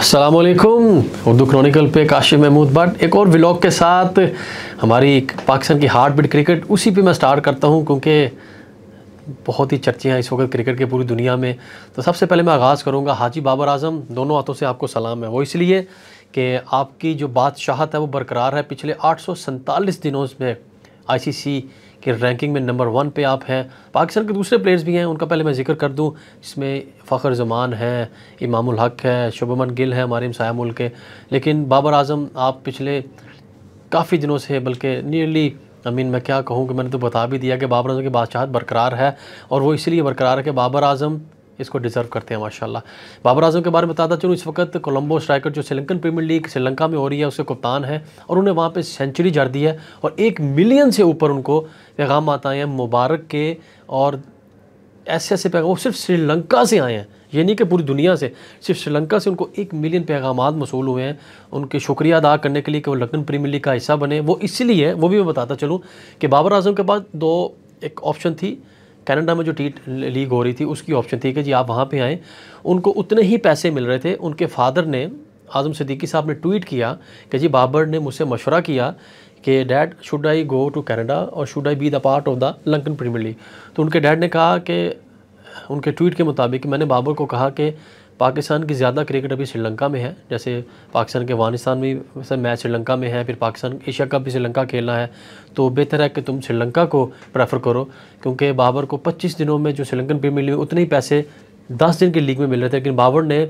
असलकुम उर्दू क्रॉनिकल पे काशिफ महमूद भट एक और व्लॉग के साथ हमारी पाकिस्तान की हार्ट बिट क्रिकेट उसी पे मैं स्टार्ट करता हूँ क्योंकि बहुत ही चर्चे हैं इस वक्त क्रिकेट के पूरी दुनिया में तो सबसे पहले मैं आगाज़ करूँगा हाजी बाबर आजम दोनों हाथों से आपको सलाम है वो इसलिए कि आपकी जो बादशाहत है वो बरकरार है पिछले आठ दिनों में आई कि रैंकिंग में नंबर वन पे आप हैं पाकिस्तान के दूसरे प्लेयर्स भी हैं उनका पहले मैं जिक्र कर दूं इसमें फ़खर जमान है इमामुल हक है शुभमन गिल है हमारे हमसाया मुल्क के लेकिन बाबर आजम आप पिछले काफ़ी दिनों से बल्कि नियरली आई मीन मैं क्या कहूँ कि मैंने तो बता भी दिया कि बाबर आजम की बादशाहत बरकरार है और वो इसलिए बरकरार है कि बाबर आजम इसको डिज़र्व करते हैं माशाल्लाह बाबर आजम के बारे में बताता चलूँ इस वक्त कोलंबो स्ट्राइकर जो श्रीलंकन प्रीमियर लीग श्रीलंका में हो रही है उसके कप्तान है और उन्हें वहाँ पर सेंचुरी जड़ दी है और एक मिलियन से ऊपर उनको पैगाम आता है मुबारक के और ऐसे ऐसे पैगाम वो सिर्फ श्रीलंका से आए हैं ये नहीं कि पूरी दुनिया से सिर्फ श्रीलंका से उनको एक मिलियन पैगाम मसूल हुए हैं उनके शुक्रिया अदा करने के लिए कि वो लखनऊ प्रीमियर लीग का हिस्सा बने वो इसलिए वो भी मैं बताता चलूँ कि बाबर आजम के पास दो एक ऑप्शन थी कनाडा में जो टी लीग हो रही थी उसकी ऑप्शन थी कि जी आप वहाँ पे आएँ उनको उतने ही पैसे मिल रहे थे उनके फादर ने आज़म सिद्दीकी साहब ने ट्वीट किया कि जी बाबर ने मुझसे मशवरा किया कि dad should I go to Canada और should I be the part of the Lankan Premier League तो उनके डैड ने कहा कि उनके ट्वीट के मुताबिक मैंने बाबर को कहा कि पाकिस्तान की ज़्यादा क्रिकेट अभी श्रीलंका में है जैसे पाकिस्तान के अफगानिस्तान में सर मैच श्रीलंका में है फिर पाकिस्तान एशिया कप भी श्रीलंका खेलना है तो बेहतर है कि तुम श्रीलंका को प्रेफर करो क्योंकि बाबर को 25 दिनों में जो श्रीलंकन प्रीमियर लीग में उतने ही पैसे 10 दिन के लीग में मिल रहे थे लेकिन बाबर ने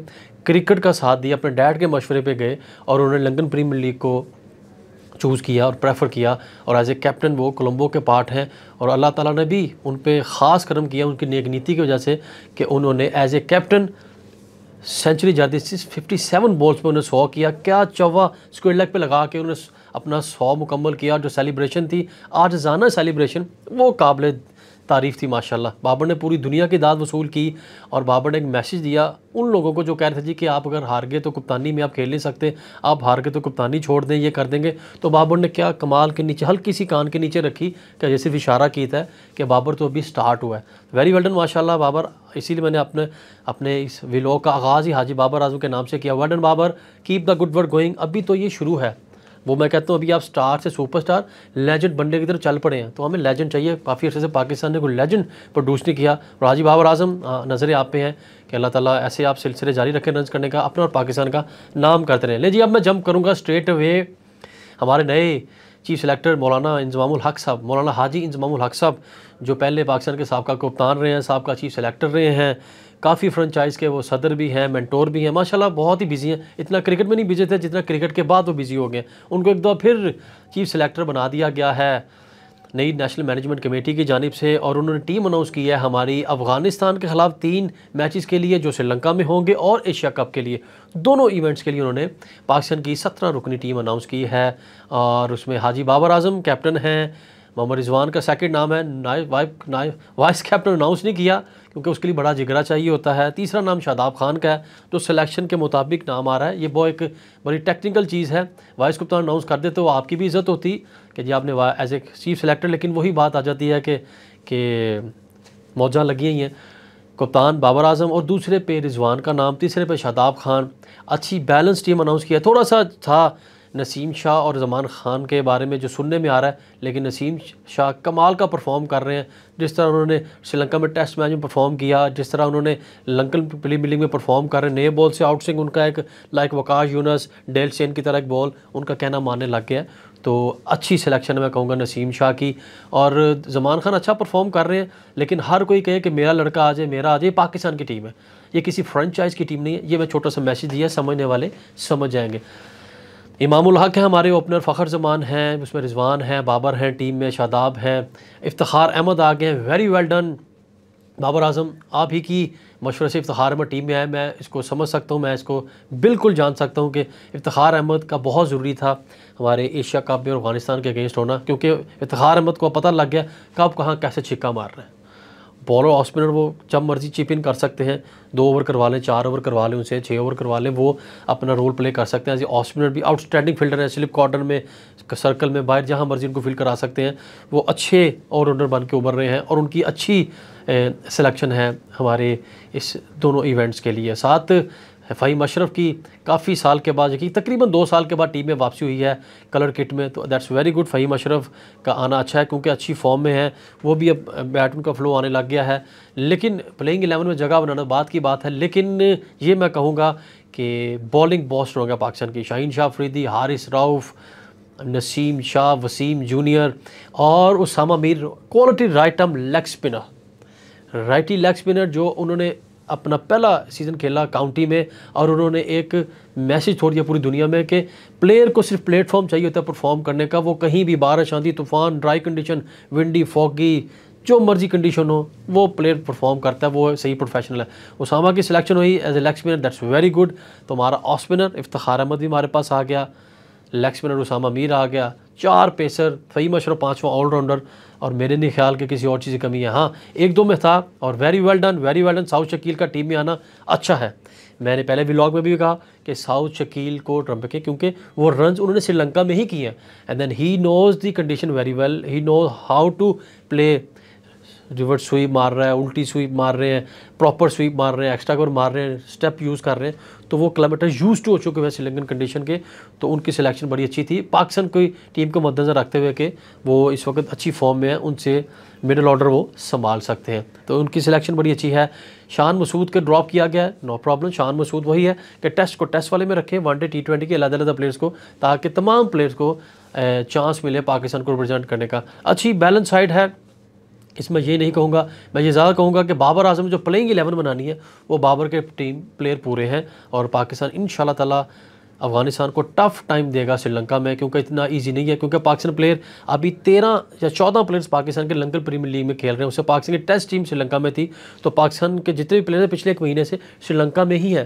क्रिकेट का साथ दिया अपने डैड के मशवरे पर गए और उन्होंने लंकन प्रीमियर लीग को चूज़ किया और प्रेफर किया और एज ए कैप्टन वो कोलंबो के पार्ट हैं और अल्लाह ताला ने भी उन पर ख़ास कर्म किया उनकी नेक नीति की वजह से कि उन्होंने एज ए कैप्टन सेंचुरी जाती थी फिफ्टी सेवन बॉल्स में उन्होंने सौ किया क्या चौवा स्क्वेड लेग पे लगा के उन्होंने अपना सौ मुकम्मल किया जो सेलिब्रेशन थी आज जाना सेलिब्रेशन वो काबिल तारीफ़ थी माशाल्लाह बाबर ने पूरी दुनिया की दाद वसूल की और बाबर ने एक मैसेज दिया उन लोगों को जो कह रहे थे जी कि आप अगर हार गए तो कप्तानी में आप खेल नहीं सकते आप हार गए तो कप्तानी छोड़ दें ये कर देंगे तो बाबर ने क्या कमाल के नीचे हल्की सी कान के नीचे रखी क्या जैसे सिर्फ इशारा किया था कि बाबर तो अभी स्टार्ट हुआ है वेरी वेल डन माशाला बाबर इसीलिए मैंने अपने अपने इस विलो का आगाज़ ही हाजी बाबर आजम के नाम से किया well done Babar keep the good work going अभी तो ये शुरू है वो मैं कहता हूँ अभी आप स्टार से सुपरस्टार लेजेंड बनने की तरफ चल पड़े हैं तो हमें लेजेंड चाहिए काफ़ी अर्से से पाकिस्तान ने कोई लेजेंड प्रोड्यूस नहीं किया और हाजी बाबर आजम नज़रें आप पे हैं कि अल्लाह ताला ऐसे आप सिलसिले जारी रखें रंज करने का अपना और पाकिस्तान का नाम करते रहें ले जी अब मैं जंप करूँगा स्ट्रेट वे हमारे नए चीफ सेलेक्टर मौलाना इंजमामुल हक साहब मौलाना हाजी इंजमामुल हक साहब जो पहले पाकिस्तान के सबका कप्तान रहे हैं सबका चीफ सेलेक्टर रहे हैं काफ़ी फ्रेंचाइज के वो सदर भी हैं मैंटोर भी हैं माशाल्लाह बहुत ही बिजी हैं इतना क्रिकेट में नहीं बिजी थे जितना क्रिकेट के बाद वो बिज़ी हो गए उनको एक दो फिर चीफ सेलेक्टर बना दिया गया है नई नेशनल मैनेजमेंट कमेटी की जानब से और उन्होंने टीम अनाउंस की है हमारी अफ़गानिस्तान के ख़िलाफ़ तीन मैचेस के लिए जो श्रीलंका में होंगे और एशिया कप के लिए दोनों इवेंट्स के लिए उन्होंने पाकिस्तान की सत्रह रुकनी टीम अनाउंस की है और उसमें हाजी बाबर आजम कैप्टन हैं मोहम्मद रिजवान का सेकंड नाम है नाइफ वाइफ नाइफ वाइस कैप्टन अनाउंस नहीं किया क्योंकि उसके लिए बड़ा जिगरा चाहिए होता है तीसरा नाम शादाब खान का है जो सिलेक्शन के मुताबिक नाम आ रहा है ये बहुत एक बड़ी टेक्निकल चीज़ है वाइस कप्तान अनाउंस कर देते तो आपकी भी इज्जत होती कि जी आपने एज ए चीफ सेलेक्टर लेकिन वही बात आ जाती है कि कि मौजा लगी हैं कप्तान बाबर आजम और दूसरे पे रिजवान का नाम तीसरे पे शादाब खान अच्छी बैलेंस टीम अनाउंस किया थोड़ा सा था नसीम शाह और जमान ख़ान के बारे में जो सुनने में आ रहा है लेकिन नसीम शाह कमाल का परफॉर्म कर रहे हैं जिस तरह उन्होंने श्रीलंका में टेस्ट मैच में परफॉर्म किया जिस तरह उन्होंने लंकन प्ली बिलिंग में परफॉर्म कर रहे हैं नए बॉल से आउटसिंग उनका एक like Waqar Younis Dale Steyn की तरह एक बॉल उनका कहना मानने लग गया तो अच्छी सिलेक्शन मैं कहूँगा नसीम शाह की और जमान खान अच्छा परफॉर्म कर रहे हैं लेकिन हर कोई कहे कि मेरा लड़का आ जाए मेरा आ जाए पाकिस्तान की टीम है ये किसी फ्रेंचाइज की टीम नहीं है ये मैं छोटा सा मैसेज दिया समझने वाले समझ जाएंगे इमामुल हक हैं हमारे ओपनर फ़खर जमान हैं उसमें रिजवान हैं बाबर हैं टीम में शादाब हैं इफ्तार अहमद आ गए very well done Babar Azam आप ही की मशवरे से इफ्तार अहमद टीम में आए मैं इसको समझ सकता हूँ मैं इसको बिल्कुल जान सकता हूँ कि इफ्तार अहमद का बहुत ज़रूरी था हमारे एशिया कप में और अफगानिस्तान के अगेंस्ट होना क्योंकि इफ्तार अहमद को पता लग गया कब कहाँ कैसे छिक्का मार रहे हैं बॉलर ऑफ स्पिनर वो जब मर्जी चिप इन कर सकते हैं दो ओवर करवा लें चार ओवर करवा लें उनसे छः ओवर करवा लें वो अपना रोल प्ले कर सकते हैं एज ऑफ स्पिनर भी आउटस्टैंडिंग फील्डर है स्लिप कॉर्नर में सर्कल में बाहर जहाँ मर्जी उनको फील्ड करा सकते हैं वो अच्छे ऑलराउंडर बन के उभर रहे हैं और उनकी अच्छी सिलेक्शन है हमारे इस दोनों इवेंट्स के लिए साथ फ़हीम अशरफ की काफ़ी साल के बाद यकीन तकरीबन दो साल के बाद टीम में वापसी हुई है कलर किट में तो that's very good Faheem Ashraf का आना अच्छा है क्योंकि अच्छी फॉर्म में है वो भी अब बैटन का फ्लो आने लग गया है लेकिन प्लेइंग एलेवन में जगह बनाना बात की बात है लेकिन ये मैं कहूँगा कि बॉलिंग बहुत स्ट्रॉन्ग है पाकिस्तान की शाहीन शाह फरीदी हारिस राउफ़ नसीम शाह वसीम जूनियर और Usama Mir quality right arm leg spinner righty leg spinner जो उन्होंने अपना पहला सीज़न खेला काउंटी में और उन्होंने एक मैसेज छोड़ दिया पूरी दुनिया में कि प्लेयर को सिर्फ प्लेटफॉर्म चाहिए होता है परफॉर्म करने का वो कहीं भी बारिश आंधी तूफान ड्राई कंडीशन विंडी फॉगी जो मर्जी कंडीशन हो वो प्लेयर परफॉर्म करता है वो सही प्रोफेशनल है उसामा की सिलेक्शन हुई as a leg spinner that's very good तो हमारा ऑफ स्पिनर इफ्तार अहमद भी हमारे पास आ गया लक्ष्मण और उसामा मीर आ गया चार पेसर फई अशर पाँचवा ऑलराउंडर और मेरे नहीं ख्याल कि किसी और चीज़ की कमी है हाँ एक दो में था और very well done very well done Saud Shakeel का टीम में आना अच्छा है मैंने पहले व्लॉग में भी कहा कि साउथ शकील को ट्रंप के क्योंकि वो रन उन्होंने श्रीलंका में ही किए हैं and then he knows the condition very well he knows how to play reverse sweep मार रहा है उल्टी स्वीप मार रहे हैं प्रॉपर स्वीप मार रहे हैं एक्स्ट्रा कवर मार रहे हैं स्टेप यूज़ कर रहे हैं तो वो क्लाइमेटर यूज टू हो चुके हुए श्रीलंकन कंडीशन के तो उनकी सिलेक्शन बड़ी अच्छी थी पाकिस्तान की टीम को मद्देनजर रखते हुए कि वो इस वक्त अच्छी फॉर्म में है उनसे मिडल ऑर्डर वो संभाल सकते हैं तो उनकी सिलेक्शन बड़ी अच्छी है शान मसूद के ड्रॉप किया गया है नो प्रॉब्लम शान मसूद वही है कि टेस्ट को टेस्ट वाले में रखें वनडे टी ट्वेंटी के अलग अलग प्लेयर्स को ताकि तमाम प्लेयर्स को चांस मिले पाकिस्तान को रिप्रेजेंट करने का अच्छी बैलेंस साइड है इसमें ये नहीं कहूँगा मैं ये ज़्यादा कहूँगा कि बाबर आजम जो प्लेइंग एलेवन बनानी है वो बाबर के टीम प्लेयर पूरे हैं और पाकिस्तान इन ताला अफगानिस्तान को टफ़ टाइम देगा श्रीलंका में क्योंकि इतना इजी नहीं है क्योंकि पाकिस्तान प्लेयर अभी तेरह या चौदह प्लेयर्स पाकिस्तान के लंकल प्रीमियर लीग में खेल रहे हैं उससे पाकिस्तान की टेस्ट टीम श्रीलंका में थी तो पाकिस्तान के जितने भी प्लेयर हैं पिछले एक महीने से श्रीलंका में ही है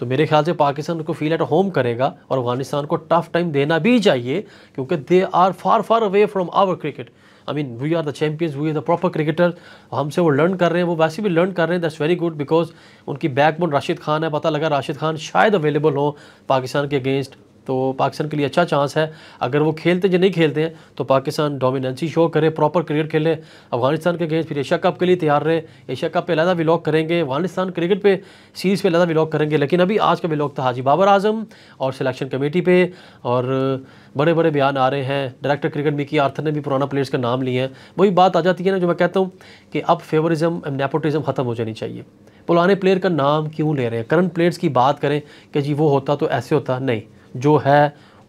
तो मेरे ख्याल से पाकिस्तान को फील एट होम करेगा और अफगानिस्तान को टफ टाइम देना भी चाहिए क्योंकि they are far far away from our cricket I mean we are the champions we are the proper cricketer हमसे वो लर्न कर रहे हैं वो वैसे भी लर्न कर रहे हैं दैट्स वेरी गुड बिकॉज उनकी बैकबोन राशिद खान है पता लगा राशिद खान शायद अवेलेबल हो पाकिस्तान के अगेंस्ट तो पाकिस्तान के लिए अच्छा चांस है अगर वो खेलते हैं या नहीं खेलते हैं तो पाकिस्तान डोमिनेंसी शो करे प्रॉपर क्रिकेट खेले अफगानिस्तान के गेंद फिर एशिया कप के लिए तैयार रहे एशिया कप पे अलहदा विलॉक करेंगे अफगानिस्तान क्रिकेट पे सीरीज़ पे अलहदा विलॉक करेंगे लेकिन अभी आज का विलॉक था हाजी बाबर आजम और सिलेक्शन कमेटी पर और बड़े बड़े बयान आ रहे हैं डायरेक्टर क्रिकेट मिकी आर्थर ने भी पुराना प्लेयर्स का नाम लिए हैं वही बात आ जाती है ना जो मैं कहता हूँ कि अब फेवरिज्म एंड नेपोटिज़म ख़त्म हो जानी चाहिए पुराने प्लेयर का नाम क्यों ले रहे हैं करंट प्लेयर्स की बात करें कि जी वो होता तो ऐसे होता नहीं जो है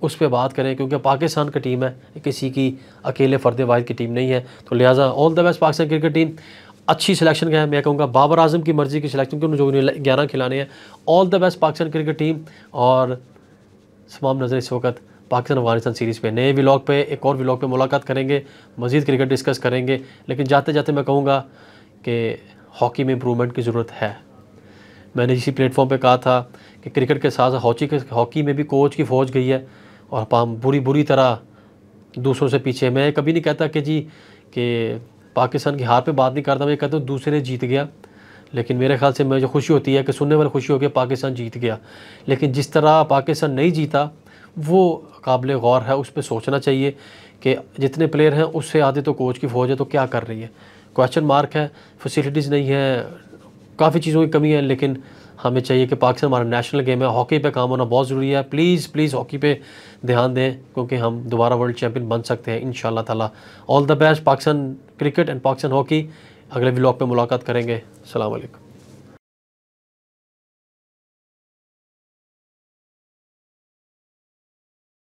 उस पर बात करें क्योंकि पाकिस्तान की टीम है किसी की अकेले फ़र्द वाहिद की टीम नहीं है तो लिहाजा all the best Pakistan cricket team अच्छी सिलेक्शन का है मैं कहूँगा बाबर आजम की मर्ज़ी की सिलेक्शन क्योंकि जो ग्यारह खिलाने हैं all the best Pakistan cricket team और तमाम नज़र इस वक्त पाकिस्तान अफगानिस्तान सीरीज़ पे नए व्लॉग पे एक और व्लॉग पे मुलाकात करेंगे मज़ीद क्रिकेट डिस्कस करेंगे लेकिन जाते जाते मैं कहूँगा कि हॉकी में इम्प्रूवमेंट की ज़रूरत है मैंने इसी प्लेटफॉर्म पे कहा था कि क्रिकेट के साथ हॉकी के हॉकी में भी कोच की फौज गई है और हम बुरी बुरी तरह दूसरों से पीछे मैं कभी नहीं कहता कि जी कि पाकिस्तान की हार पे बात नहीं करता मैं कहता हूँ दूसरे जीत गया लेकिन मेरे ख्याल से मुझे खुशी होती है कि सुनने वाले खुशी हो गया पाकिस्तान जीत गया लेकिन जिस तरह पाकिस्तान नहीं जीता वो काबिल गौर है उस पर सोचना चाहिए कि जितने प्लेयर हैं उससे आधे तो कोच की फ़ौज है तो क्या कर रही है क्वेश्चन मार्क है फैसिलिटीज़ नहीं है काफ़ी चीज़ों की कमी है लेकिन हमें चाहिए कि पाकिस्तान हमारा नेशनल गेम है हॉकी पे काम होना बहुत ज़रूरी है प्लीज़ प्लीज़ हॉकी पे ध्यान दें क्योंकि हम दोबारा वर्ल्ड चैम्पियन बन सकते हैं इन ताला all the best Pakistan cricket and Pakistan hockey अगले व्लॉग पे मुलाकात करेंगे अलैक्म